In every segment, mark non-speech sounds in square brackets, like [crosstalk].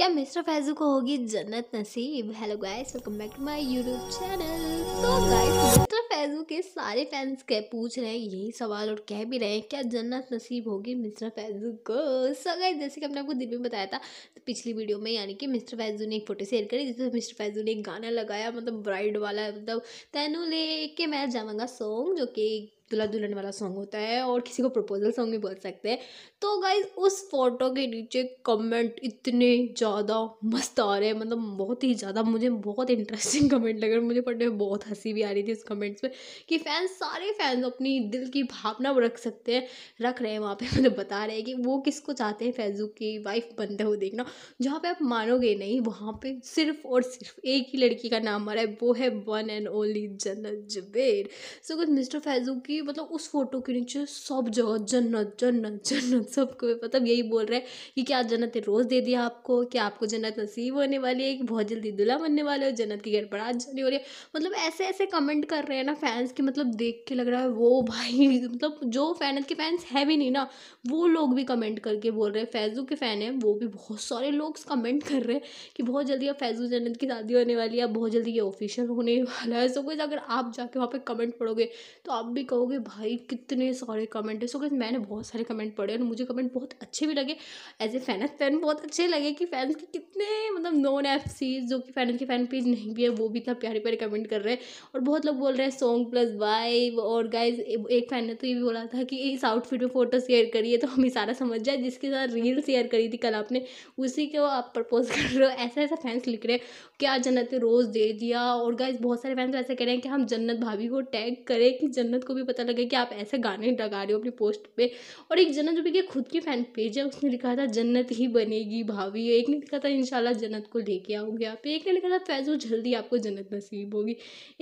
क्या मिस्टर फैजू को होगी जन्नत नसीब hello guys welcome back to my YouTube channel तो गाइस मिस्टर फैजू के सारे फैंस क्या पूछ रहे हैं यही सवाल और कह भी रहे हैं क्या जन्नत नसीब होगी मिस्टर फैजू को सो गाइस जैसे कि हमने आपको दिन में बताया था तो पिछली वीडियो में यानी कि मिस्टर फैजू ने एक फोटो शेयर करी जिसमें मिस्टर फैजू ने एक गाना लगाया मतलब ब्राइड वाला मतलब तैनू ले के मैं जाऊँगा सॉन्ग जो कि दुल्हा दुल्हन वाला सॉन्ग होता है और किसी को प्रपोजल सॉन्ग भी बोल सकते हैं तो गाइज उस फोटो के नीचे कमेंट इतने ज़्यादा मस्त आ रहे हैं मतलब बहुत ही ज़्यादा मुझे बहुत इंटरेस्टिंग कमेंट लग रहा है मुझे पढ़ने में बहुत हंसी भी आ रही थी उस कमेंट्स में कि फैंस सारे फैंस अपनी दिल की भावना रख सकते हैं रख रहे हैं वहाँ पर [laughs] मतलब बता रहे हैं कि वो किसको चाहते हैं फैजू की वाइफ बनते हुए देखना जहाँ पर आप मानोगे नहीं वहाँ पर सिर्फ और सिर्फ एक ही लड़की का नाम आ रहा है वो है वन एंड ओनली जनरल जुबेर सो कुछ मिस्टर फैजू की मतलब उस फोटो के नीचे सब जगह जन्नत जन्नत जन्नत सबको मतलब यही बोल रहे हैं कि क्या जन्नत ने रोज़ दे दिया आपको क्या आपको जन्नत नसीब होने वाली है कि बहुत जल्दी दुल्हा बनने वाले हो जन्नत की गड़बड़ाहट जानी हो रही है मतलब ऐसे ऐसे कमेंट कर रहे हैं ना फैंस के मतलब देख के लग रहा है वो भाई [laughs] मतलब जो फैनत के फैंस है भी नहीं ना वो लोग भी कमेंट करके बोल रहे हैं फैजू के फ़ैन हैं वो भी बहुत सारे लोग कमेंट कर रहे हैं कि बहुत जल्दी अब फैजू जन्नत की शादी होने वाली है बहुत जल्दी ये ऑफिशियल होने वाला है सो कुछ अगर आप जाके वहाँ पर कमेंट पढ़ोगे तो आप भी कहोगे देखोगे भाई कितने सारे कमेंट है सो गैस मैंने बहुत सारे कमेंट पढ़े और मुझे कमेंट बहुत अच्छे भी लगे एज ए फैन फैन बहुत अच्छे लगे कि फैंस के कितने मतलब नॉन एफ सीज जो कि फैन के फैन पेज नहीं भी है वो भी इतना प्यारे प्यारे कमेंट कर रहे हैं और बहुत लोग बोल रहे हैं सॉन्ग प्लस वाइव और गाइज एक फैन ने तो ये भी बोला था कि इस आउटफिट में फ़ोटो शेयर करिए तो हमें सारा समझ जाए जिसके साथ रील शेयर करी थी कल आपने उसी को आप प्रपोज कर रहे हो ऐसा ऐसा फैंस लिख रहे हैं क्या जन्नत रोज़ दे दिया और गाइज बहुत सारे फैंस ऐसे कह रहे हैं कि हम जन्नत भाभी को टैग करें कि जन्नत को भी पता पता लगा कि आप ऐसे गाने लगा रहे हो अपनी पोस्ट पे और एक जन्नत जो के खुद की फैन पेज है उसने लिखा था जन्नत ही बनेगी भाभी एक ने लिखा था इनशाला जन्नत को लेके आओगे आप एक ने लिखा था फैजो जल्दी आपको जन्नत नसीब होगी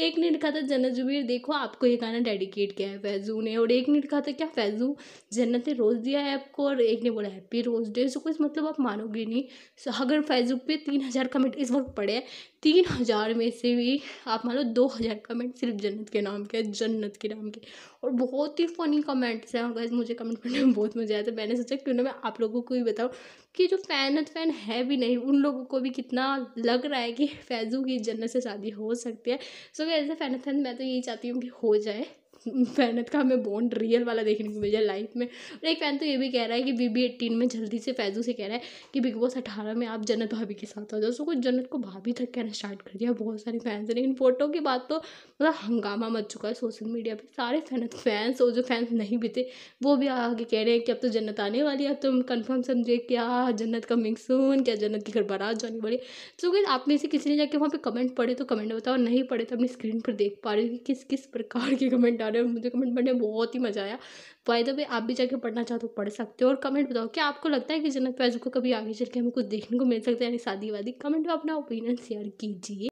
एक ने लिखा था जन्नत जुबीर देखो आपको ये गाना डेडिकेट किया है फैजू ने और एक ने लिखा था क्या फैजू जन्नत ने रोज़ दिया है आपको और एक ने बोला हैप्पी रोज़ डे सो कुछ मतलब आप मानोगे नहीं सो अगर फैजू पे तीन हज़ार कमेंट इस वक्त पड़े हैं तीन हज़ार में से भी आप मान लो दो हज़ार कमेंट सिर्फ जन्नत के नाम के जन्नत के नाम के और बहुत ही फ़नी कमेंट्स हैं और गैस मुझे कमेंट करने में बहुत मज़ा आया था मैंने सोचा क्यों ना मैं आप लोगों को भी बताऊँ कि जो फ़ैन फैन है भी नहीं उन लोगों को भी कितना लग रहा है कि फैज़ू की जन्नत से शादी हो सकती है सो so, ऐसे फैन फैन मैं तो यही चाहती हूँ कि हो जाए फ़ैनत का हमें बॉन्ड रियल वाला देखने को मिल जाए लाइफ में और एक फ़ैन तो ये भी कह रहा है कि बीबी एट्टीन में जल्दी से फैजू से कह रहा है कि बिग बॉस अठारह में आप जन्नत भाभी के साथ हो सो कुछ जन्नत को भाभी तक कहना स्टार्ट कर दिया बहुत सारे फैंस हैं लेकिन फोटो की बात तो मतलब हंगामा मच चुका है सोशल मीडिया पर सारे फैनत फैंस और जो फैंस नहीं भी थे वो भी आगे कह रहे हैं कि अब तो जन्नत आने वाली है अब तुम तो कन्फर्म समझे क्या जन्नत का मिंगसून क्या जन्नत की घर बारात जानी वाली सो कि आप में से किसी ने जाके वहाँ पर कमेंट पढ़े तो कमेंट बताओ नहीं पढ़े तो अपनी स्क्रीन पर देख पा रहे हो कि किस किस प्रकार के कमेंट यार मुझे कमेंट पढ़ने बहुत ही मज़ा आया बाय द वे आप भी जाके पढ़ना चाहो तो पढ़ सकते हो और कमेंट बताओ क्या आपको लगता है कि जन्नत फैज़ को कभी आगे चल के हमें कुछ देखने को मिल सकता है यानी शादी वादी कमेंट में अपना ओपिनियन शेयर कीजिए